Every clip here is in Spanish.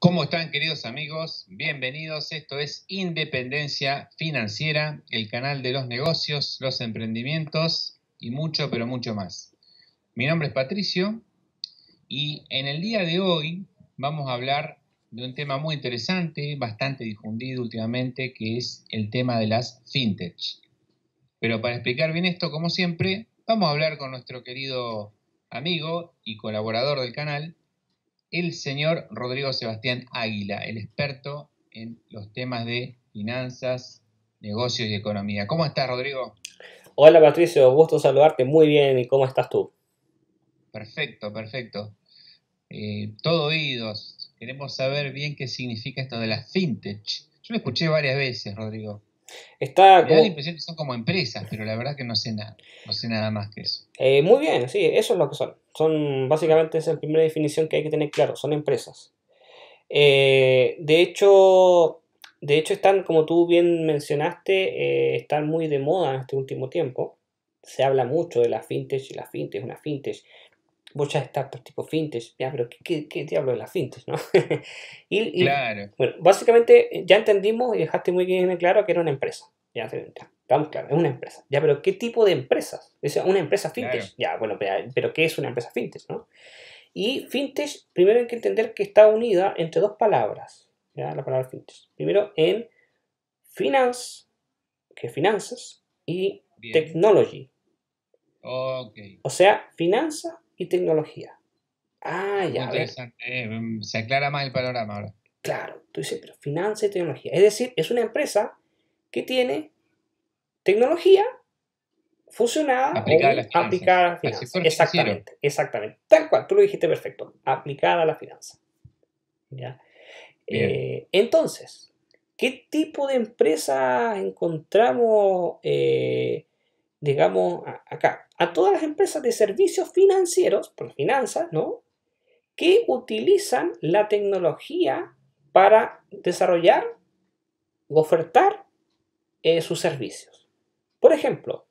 ¿Cómo están queridos amigos? Bienvenidos. Esto es Independencia Financiera, el canal de los negocios, los emprendimientos y mucho, pero mucho más. Mi nombre es Patricio y en el día de hoy vamos a hablar de un tema muy interesante, bastante difundido últimamente, que es el tema de las fintech. Pero para explicar bien esto, como siempre, vamos a hablar con nuestro querido amigo y colaborador del canal, el señor Rodrigo Sebastián Águila, el experto en los temas de finanzas, negocios y economía. ¿Cómo estás, Rodrigo? Hola, Patricio, gusto saludarte. Muy bien, ¿y cómo estás tú? Perfecto, perfecto. Eh, todo oídos. Queremos saber bien qué significa esto de la fintech. Yo lo escuché varias veces, Rodrigo. Está son como empresas, pero la verdad que no sé nada, no sé nada más que eso. Eh, muy bien, sí, eso es lo que son. Son básicamente esa es la primera definición que hay que tener claro, son empresas. Eh, de hecho, de hecho están, como tú bien mencionaste, eh, están muy de moda en este último tiempo. Se habla mucho de la fintech, la fintech, una fintech, muchas startups tipo fintech, ya, pero ¿qué, qué, diablo es la fintech, no? y, claro. Bueno, básicamente eh, ya entendimos y dejaste muy bien claro que era una empresa. Ya, estamos claros, es una empresa. Ya, pero ¿qué tipo de empresas? Es una empresa fintech. Ya, bueno, pero, pero ¿qué es una empresa fintech, no? Y fintech, primero hay que entender que está unida entre dos palabras, ya, la palabra fintech. Primero en finance, que finanzas, y technology. Okay. O sea, finanzas, y tecnología. Ah, ya. Interesante, eh, em, se aclara más el panorama ahora. Claro, tú dices, pero finanza y tecnología. Es decir, es una empresa que tiene tecnología fusionada aplicada, a, la finanza. Exactamente, exactamente. Tal cual, tú lo dijiste perfecto. Aplicada a la finanza. ¿Ya? Eh, entonces, ¿qué tipo de empresa encontramos eh, digamos, acá, a todas las empresas de servicios financieros, por finanzas, ¿no? Que utilizan la tecnología para desarrollar, ofertar eh, sus servicios. Por ejemplo,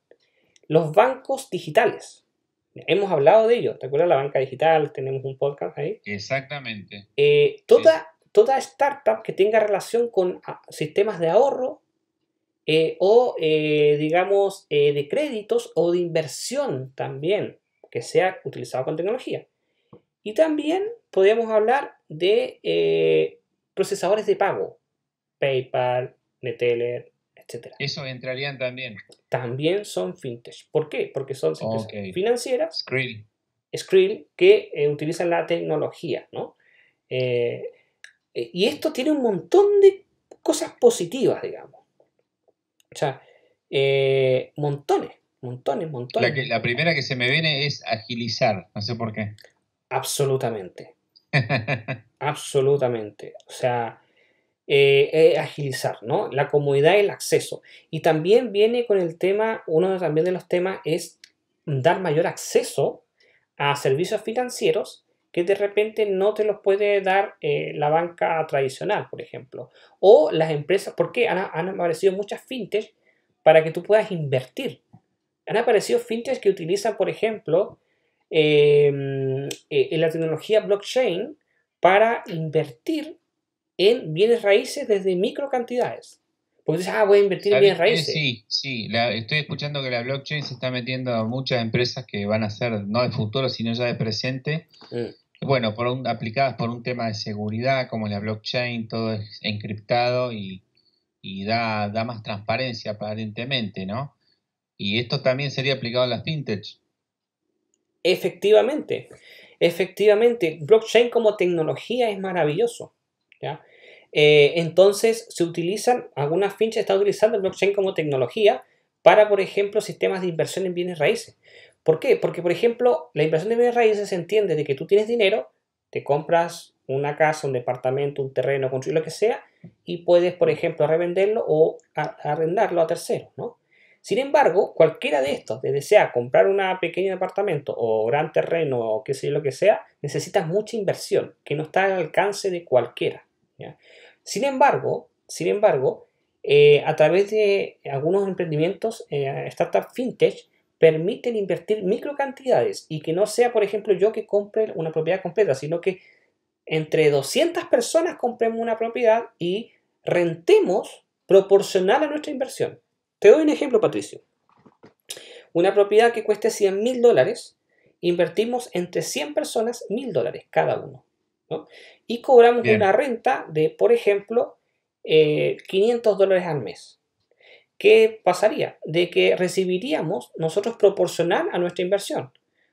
los bancos digitales. Hemos hablado de ello, ¿te acuerdas? La banca digital, tenemos un podcast ahí. Exactamente. Eh, toda, toda startup que tenga relación con ah, sistemas de ahorro, eh, o eh, digamos eh, de créditos o de inversión también que sea utilizado con tecnología. Y también podríamos hablar de procesadores de pago, PayPal, Neteller, etc. Eso entrarían también. También son fintech. ¿Por qué? Porque son financieras. Skrill. Skrill que utilizan la tecnología, ¿no? y esto tiene un montón de cosas positivas, digamos. O sea, eh, montones, montones, montones. La, primera que se me viene es agilizar, no sé por qué. Absolutamente. Absolutamente. O sea, eh, agilizar, ¿no? La comodidad y el acceso. Y también viene con el tema, uno también de los temas es dar mayor acceso a servicios financieros de repente no te los puede dar eh, la banca tradicional, por ejemplo. O las empresas, porque han, aparecido muchas fintech para que tú puedas invertir. Han aparecido fintech que utilizan, por ejemplo, em, eh, la tecnología blockchain para invertir en bienes raíces desde micro cantidades. Porque dices, ah, voy a invertir en bienes raíces. Sí, sí, estoy escuchando que la blockchain se está metiendo a muchas empresas que van a ser no de futuro, sino ya de presente. Mm. Bueno, por aplicadas por un tema de seguridad, como la blockchain, todo es encriptado y, da, más transparencia aparentemente, ¿no? Y esto también sería aplicado a las fintechs. Efectivamente, efectivamente, blockchain como tecnología es maravilloso, eh, entonces se utilizan, algunas fintechs están utilizando blockchain como tecnología para, por ejemplo, sistemas de inversión en bienes raíces. ¿Por qué? Porque, por ejemplo, la inversión de bienes raíces se entiende de que tú tienes dinero, te compras una casa, un departamento, un terreno, construir lo que sea, y puedes, por ejemplo, revenderlo o arrendarlo a terceros, Sin embargo, cualquiera de estos, desde sea comprar un pequeño departamento o gran terreno o qué sé yo lo que sea, necesitas mucha inversión que no está al alcance de cualquiera. Sin embargo, sin embargo eh, a través de algunos emprendimientos, eh, startup fintech, permiten invertir micro cantidades y que no sea, por ejemplo, yo que compre una propiedad completa, sino que entre 200 personas compremos una propiedad y rentemos proporcional a nuestra inversión. Te doy un ejemplo, Patricio. Una propiedad que cueste 100 mil dólares, invertimos entre 100 personas mil dólares cada uno. Y cobramos una renta de, por ejemplo, 500 eh, dólares al mes. ¿qué pasaría? De que recibiríamos nosotros proporcional a nuestra inversión.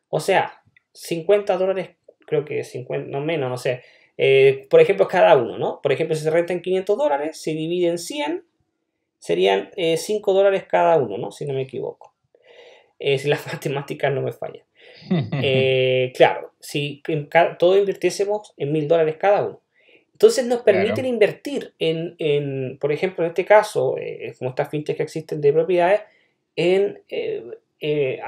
O sea, 50 dólares, creo que 50, no menos, no sé. Eh, por ejemplo, cada uno, ¿no? Por ejemplo, si se renta en 500 dólares, se en 100, serían 5 eh, dólares cada uno, ¿no? Si no me equivoco. Eh, si las matemáticas no me fallan. claro, si todo todos invirtiésemos en 1000 dólares cada uno, entonces nos permiten invertir en, por ejemplo, en este caso, eh, como estas fintechs que existen de propiedades, eh, eh,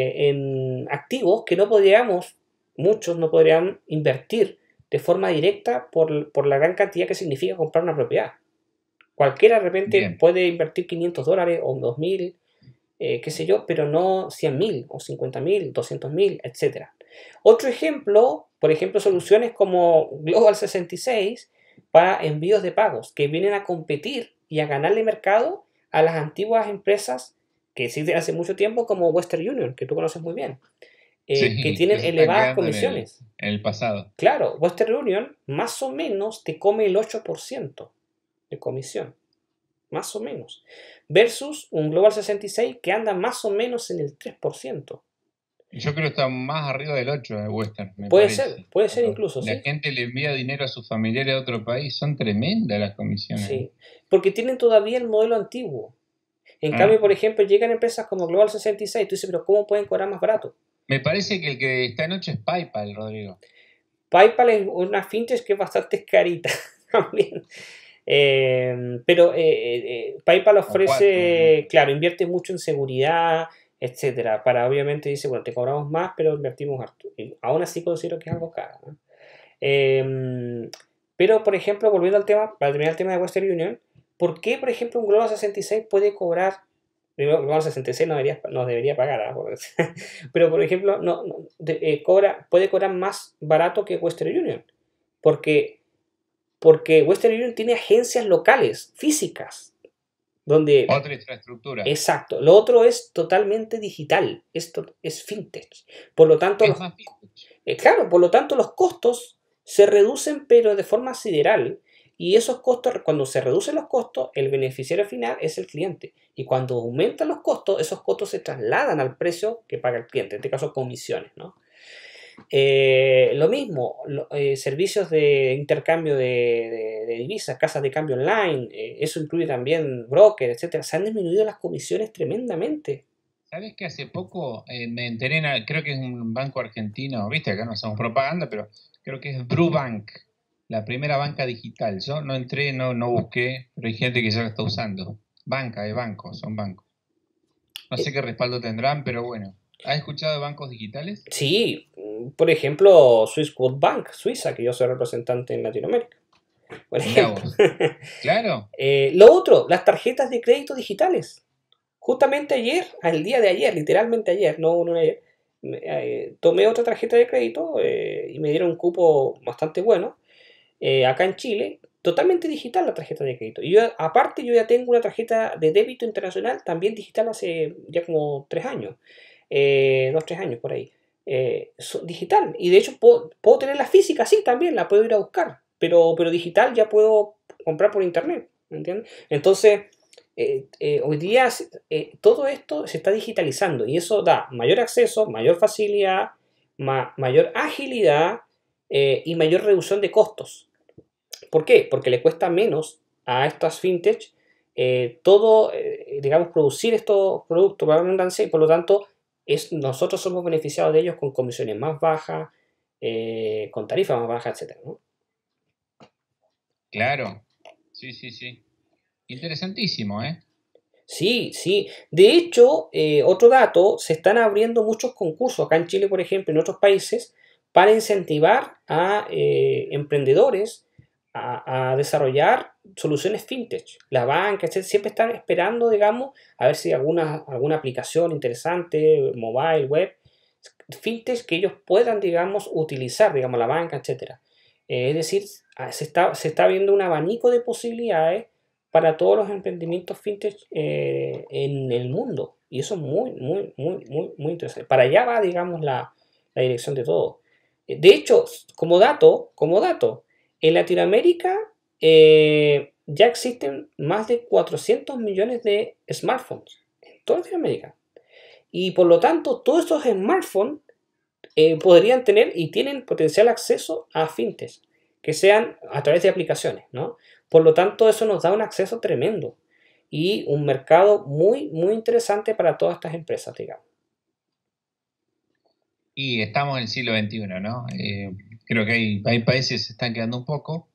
en, activos que no podríamos, muchos no podrían invertir de forma directa por, la gran cantidad que significa comprar una propiedad. Cualquiera de repente puede invertir 500 dólares o 2.000, qué sé yo, pero no 100.000 o 50.000, 200.000, etc. Otro ejemplo por ejemplo, soluciones como Global 66 para envíos de pagos que vienen a competir y a ganarle mercado a las antiguas empresas que existen hace mucho tiempo como Western Union, que tú conoces muy bien, eh, que tienen elevadas comisiones. el, en el, pasado. Claro, Western Union más o menos te come el 8% de comisión, más o menos, versus un Global 66 que anda más o menos en el 3%. Yo creo que está más arriba del 8 de Western. puede ser, puede ser incluso. La gente le envía dinero a sus familiares a otro país, son tremendas las comisiones. Sí, ¿eh? porque tienen todavía el modelo antiguo. En ah. cambio, por ejemplo, llegan empresas como Global 66, tú dices, pero ¿cómo pueden cobrar más barato? Me parece que el que está noche es PayPal, Rodrigo. PayPal es una fintech que es bastante carita también. Eh, pero eh, PayPal ofrece, claro, invierte mucho en seguridad, etcétera. Para obviamente dice, bueno, te cobramos más, pero invertimos aún así considero que es algo caro. Em, pero, por ejemplo, volviendo al tema, para terminar el tema de Western Union, ¿por qué, por ejemplo, un Global 66 puede cobrar? Global 66 nos debería, debería pagar, ¿ah? pero por ejemplo, no, eh, cobra, puede cobrar más barato que Western Union. Porque, porque Western Union tiene agencias locales, físicas, donde, Otra infraestructura. Exacto. Lo otro es totalmente digital. Esto es fintech. Por lo tanto, los, eh, claro, por lo tanto, los costos se reducen, pero de forma sideral. Y esos costos, cuando se reducen los costos, el beneficiario final es el cliente. Y cuando aumentan los costos, esos costos se trasladan al precio que paga el cliente, en este caso comisiones, ¿no? Eh, lo mismo, eh, servicios de intercambio de, divisas, casas de cambio online, eh, eso incluye también brokers, etcétera. Se han disminuido las comisiones tremendamente. ¿Sabes que hace poco me enteré, creo que es un banco argentino, viste, acá no hacemos propaganda, pero creo que es Brubank, la primera banca digital. Yo no entré, no, busqué, pero hay gente que ya la está usando. Banca, de bancos son bancos. No sé qué respaldo tendrán, pero bueno. ¿Has escuchado de bancos digitales? Sí, por ejemplo, Swiss World Bank, Suiza, que yo soy representante en Latinoamérica. Por ejemplo. Claro. Eh, lo otro, las tarjetas de crédito digitales. Justamente ayer, al día de ayer, literalmente ayer, no, ayer, eh, tomé otra tarjeta de crédito eh, y me dieron un cupo bastante bueno acá en Chile. Totalmente digital la tarjeta de crédito. Y yo, aparte, yo ya tengo una tarjeta de débito internacional también digital hace ya como tres años, dos, tres años por ahí. Eh, digital. Y de hecho puedo, tener la física, sí, también la puedo ir a buscar, pero, pero digital ya puedo comprar por internet, Entonces, eh, eh, hoy día todo esto se está digitalizando y eso da mayor acceso, mayor facilidad, mayor agilidad y mayor reducción de costos. ¿Por qué? Porque le cuesta menos a estas fintech todo, digamos, producir estos productos para y por lo tanto es, nosotros somos beneficiados de ellos con comisiones más bajas, eh, con tarifas más bajas, etc. ¿no? Claro, sí, sí, sí. Interesantísimo, ¿eh? Sí, sí. De hecho, eh, otro dato, se están abriendo muchos concursos acá en Chile, por ejemplo, en otros países, para incentivar a eh, emprendedores a, desarrollar soluciones fintech. La banca, siempre están esperando, digamos, a ver si alguna, alguna aplicación interesante, mobile, web, fintech que ellos puedan, digamos, utilizar, digamos, la banca, etcétera, eh, es decir, ah, se está, se está viendo un abanico de posibilidades para todos los emprendimientos fintech eh, en el mundo. Y eso es muy, muy, muy, muy, muy interesante. Para allá va, digamos, la, la dirección de todo. Eh, de hecho, como dato, como dato, en Latinoamérica eh, ya existen más de 400 millones de smartphones en toda Latinoamérica. Y por lo tanto, todos esos smartphones eh, podrían tener y tienen potencial acceso a fintech, que sean a través de aplicaciones, ¿no? Por lo tanto, eso nos da un acceso tremendo y un mercado muy, muy interesante para todas estas empresas, digamos. Y estamos en el siglo XXI, ¿no? Eh, creo que hay, países que se están quedando un poco,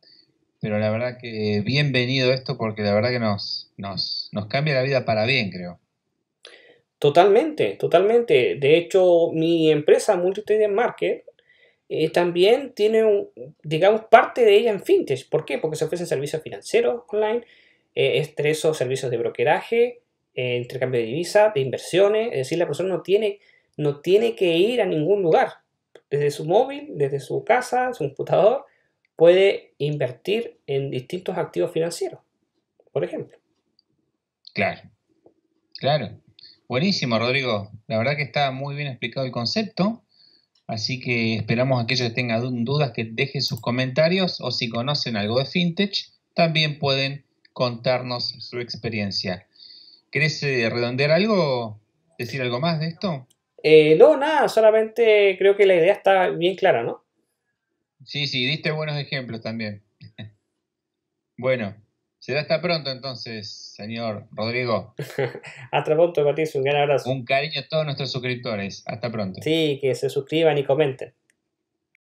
pero la verdad que bienvenido esto porque la verdad que nos, nos, cambia la vida para bien, creo. Totalmente, totalmente. De hecho, mi empresa Multitrade Market eh, también tiene, un, digamos, parte de ella en fintech. ¿Por qué? Porque se ofrecen servicios financieros online, eh, servicios de brokeraje, eh, intercambio de divisas, de inversiones. Es decir, la persona no tiene, no tiene que ir a ningún lugar desde su móvil, desde su casa, su computador, puede invertir en distintos activos financieros, por ejemplo. Claro, claro. Buenísimo, Rodrigo. La verdad que está muy bien explicado el concepto. Así que esperamos a aquellos que tengan dudas que dejen sus comentarios o si conocen algo de fintech, también pueden contarnos su experiencia. ¿Querés eh, redondear algo? ¿Decir algo más de esto? Eh, no, nada, solamente creo que la idea está bien clara, ¿no? Sí, sí, diste buenos ejemplos también. bueno, será hasta pronto entonces, señor Rodrigo. hasta pronto, Patricio, un gran abrazo. Un cariño a todos nuestros suscriptores. Hasta pronto. Sí, que se suscriban y comenten.